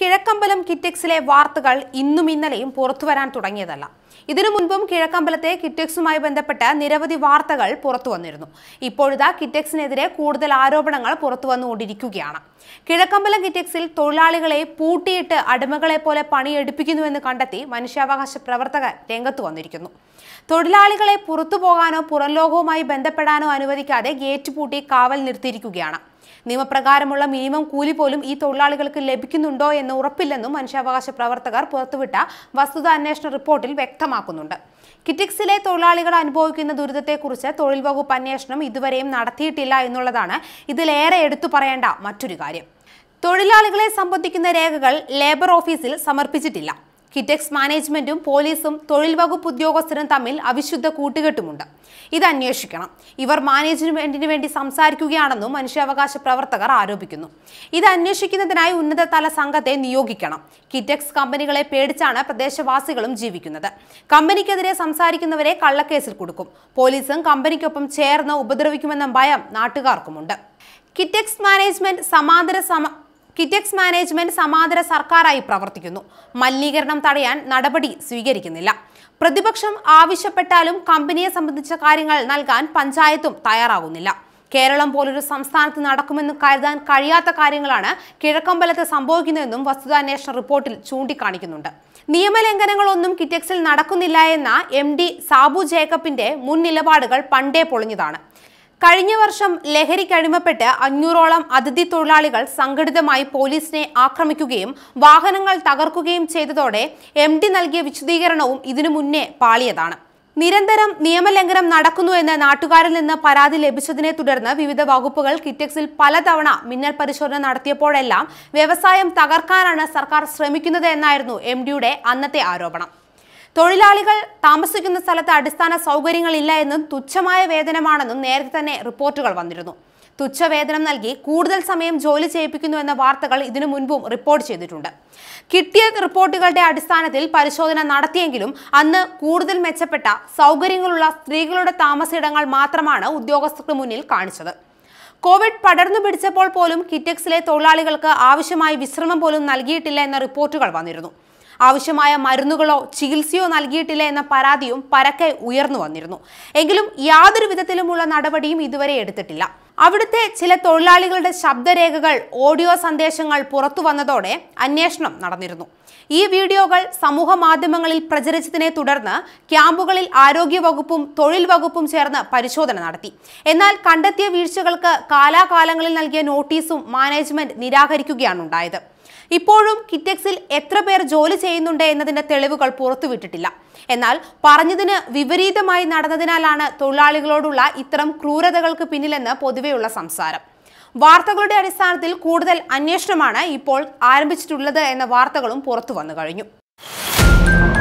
കിഴക്കമ്പലം കിറ്റെക്സിലെ വാർത്തകൾ ഇന്നും ഇന്നലെയും പുറത്തുവരാൻ തുടങ്ങിയതല്ല ഇതിനു മുൻപും കിഴക്കമ്പലത്തെ കിറ്റെക്സുമായി ബന്ധപ്പെട്ട നിരവധി വാർത്തകൾ പുറത്തു വന്നിരുന്നു ഇപ്പോഴിതാ കിറ്റെക്സിനെതിരെ കൂടുതൽ ആരോപണങ്ങൾ പുറത്തു വന്നുകൊണ്ടിരിക്കുകയാണ് കിഴക്കമ്പലം കിറ്റെക്സിൽ തൊഴിലാളികളെ പൂട്ടിയിട്ട് അടിമകളെ പോലെ പണിയെടുപ്പിക്കുന്നുവെന്ന് കണ്ടെത്തി മനുഷ്യാവകാശ പ്രവർത്തകർ രംഗത്ത് വന്നിരിക്കുന്നു തൊഴിലാളികളെ പുറത്തു പോകാനോ ലോകവുമായി ബന്ധപ്പെടാനോ അനുവദിക്കാതെ ഗേറ്റ് പൂട്ടി കാവൽ നിർത്തിയിരിക്കുകയാണ് നിയമപ്രകാരമുള്ള മിനിമം കൂലി പോലും ഈ തൊഴിലാളികൾക്ക് ലഭിക്കുന്നുണ്ടോ എന്ന് ഉറപ്പില്ലെന്നും മനുഷ്യാവകാശ പ്രവർത്തകർ പുറത്തുവിട്ട വസ്തുത അന്വേഷണ റിപ്പോർട്ടിൽ വ്യക്തമാക്കുന്നുണ്ട് കിറ്റിക്സിലെ തൊഴിലാളികൾ അനുഭവിക്കുന്ന ദുരിതത്തെക്കുറിച്ച് തൊഴിൽ വകുപ്പ് അന്വേഷണം ഇതുവരെയും നടത്തിയിട്ടില്ല എന്നുള്ളതാണ് ഇതിലേറെ എടുത്തു പറയേണ്ട മറ്റൊരു കാര്യം തൊഴിലാളികളെ സംബന്ധിക്കുന്ന രേഖകൾ ലേബർ ഓഫീസിൽ സമർപ്പിച്ചിട്ടില്ല കിറ്റെക്സ് മാനേജ്മെന്റും പോലീസും തൊഴിൽ വകുപ്പ് ഉദ്യോഗസ്ഥരും തമ്മിൽ അവിശുദ്ധ കൂട്ടുകെട്ടുമുണ്ട് ഇത് അന്വേഷിക്കണം ഇവർ മാനേജ്മെന്റിന് വേണ്ടി സംസാരിക്കുകയാണെന്നും മനുഷ്യാവകാശ പ്രവർത്തകർ ആരോപിക്കുന്നു ഇത് അന്വേഷിക്കുന്നതിനായി ഉന്നതതല സംഘത്തെ നിയോഗിക്കണം കിറ്റെക്സ് കമ്പനികളെ പേടിച്ചാണ് പ്രദേശവാസികളും ജീവിക്കുന്നത് കമ്പനിക്കെതിരെ സംസാരിക്കുന്നവരെ കള്ളക്കേസിൽ കൊടുക്കും പോലീസും കമ്പനിക്കൊപ്പം ചേർന്ന് ഉപദ്രവിക്കുമെന്ന ഭയം നാട്ടുകാർക്കുമുണ്ട് കിറ്റെക്സ് മാനേജ്മെന്റ് സമാന്തര സമ കിറ്റെക്സ് മാനേജ്മെന്റ് സമാന്തര സർക്കാരായി പ്രവർത്തിക്കുന്നു മലിനീകരണം തടയാൻ നടപടി സ്വീകരിക്കുന്നില്ല പ്രതിപക്ഷം ആവശ്യപ്പെട്ടാലും കമ്പനിയെ സംബന്ധിച്ച കാര്യങ്ങൾ നൽകാൻ പഞ്ചായത്തും തയ്യാറാകുന്നില്ല കേരളം പോലൊരു സംസ്ഥാനത്ത് നടക്കുമെന്ന് കരുതാൻ കഴിയാത്ത കാര്യങ്ങളാണ് കിഴക്കമ്പലത്ത് സംഭവിക്കുന്നതെന്നും വസ്തുതാന്വേഷണ റിപ്പോർട്ടിൽ ചൂണ്ടിക്കാണിക്കുന്നുണ്ട് നിയമലംഘനങ്ങളൊന്നും കിറ്റെക്സിൽ നടക്കുന്നില്ല എന്ന എം ഡി സാബു ജേക്കബിന്റെ മുൻ നിലപാടുകൾ പണ്ടേ പൊളിഞ്ഞതാണ് കഴിഞ്ഞ വർഷം ലഹരിക്കടിമപ്പെട്ട് അഞ്ഞൂറോളം അതിഥി തൊഴിലാളികൾ സംഘടിതമായി പോലീസിനെ ആക്രമിക്കുകയും വാഹനങ്ങൾ തകർക്കുകയും ചെയ്തതോടെ എം ഡി നൽകിയ വിശദീകരണവും ഇതിനു മുന്നേ പാളിയതാണ് നിരന്തരം നിയമലംഘനം നടക്കുന്നു എന്ന് നാട്ടുകാരിൽ നിന്ന് പരാതി ലഭിച്ചതിനെ തുടർന്ന് വിവിധ വകുപ്പുകൾ കിറ്റക്സിൽ പലതവണ മിന്നൽ പരിശോധന നടത്തിയപ്പോഴെല്ലാം വ്യവസായം തകർക്കാനാണ് സർക്കാർ ശ്രമിക്കുന്നത് എന്നായിരുന്നു എം അന്നത്തെ ആരോപണം തൊഴിലാളികൾ താമസിക്കുന്ന സ്ഥലത്ത് അടിസ്ഥാന സൗകര്യങ്ങളില്ല എന്നും തുച്ഛമായ വേതനമാണെന്നും നേരത്തെ തന്നെ റിപ്പോർട്ടുകൾ വന്നിരുന്നു തുച്ഛവേതനം നൽകി കൂടുതൽ സമയം ജോലി ചെയ്യിപ്പിക്കുന്നു എന്ന വാർത്തകൾ ഇതിനു മുൻപും റിപ്പോർട്ട് ചെയ്തിട്ടുണ്ട് കിട്ടിയ റിപ്പോർട്ടുകളുടെ അടിസ്ഥാനത്തിൽ പരിശോധന നടത്തിയെങ്കിലും അന്ന് കൂടുതൽ മെച്ചപ്പെട്ട സൗകര്യങ്ങളുള്ള സ്ത്രീകളുടെ താമസയിടങ്ങൾ മാത്രമാണ് ഉദ്യോഗസ്ഥർക്ക് മുന്നിൽ കാണിച്ചത് കോവിഡ് പടർന്നു പിടിച്ചപ്പോൾ പോലും കിറ്റക്സിലെ തൊഴിലാളികൾക്ക് ആവശ്യമായി വിശ്രമം പോലും നൽകിയിട്ടില്ല എന്ന റിപ്പോർട്ടുകൾ വന്നിരുന്നു ആവശ്യമായ മരുന്നുകളോ ചികിത്സയോ നൽകിയിട്ടില്ല എന്ന പരാതിയും പരക്കെ ഉയർന്നു വന്നിരുന്നു എങ്കിലും യാതൊരു വിധത്തിലുമുള്ള നടപടിയും ഇതുവരെ എടുത്തിട്ടില്ല അവിടുത്തെ ചില തൊഴിലാളികളുടെ ശബ്ദരേഖകൾ ഓഡിയോ സന്ദേശങ്ങൾ പുറത്തു വന്നതോടെ അന്വേഷണം നടന്നിരുന്നു ഈ വീഡിയോകൾ സമൂഹ മാധ്യമങ്ങളിൽ പ്രചരിച്ചതിനെ തുടർന്ന് ക്യാമ്പുകളിൽ ആരോഗ്യവകുപ്പും തൊഴിൽ വകുപ്പും ചേർന്ന് പരിശോധന നടത്തി എന്നാൽ കണ്ടെത്തിയ വീഴ്ചകൾക്ക് കാലാകാലങ്ങളിൽ നൽകിയ നോട്ടീസും മാനേജ്മെന്റ് നിരാകരിക്കുകയാണ് ഉണ്ടായത് ഇപ്പോഴും കിറ്റക്സിൽ എത്ര പേർ ജോലി ചെയ്യുന്നുണ്ട് എന്നതിന്റെ തെളിവുകൾ പുറത്തുവിട്ടിട്ടില്ല എന്നാൽ പറഞ്ഞതിന് വിപരീതമായി നടന്നതിനാലാണ് തൊഴിലാളികളോടുള്ള ഇത്തരം ക്രൂരതകൾക്ക് പിന്നിലെന്ന് പൊതുവെയുള്ള സംസാരം വാർത്തകളുടെ അടിസ്ഥാനത്തിൽ കൂടുതൽ അന്വേഷണമാണ് ഇപ്പോൾ ആരംഭിച്ചിട്ടുള്ളത് എന്ന വാർത്തകളും പുറത്തു വന്നു കഴിഞ്ഞു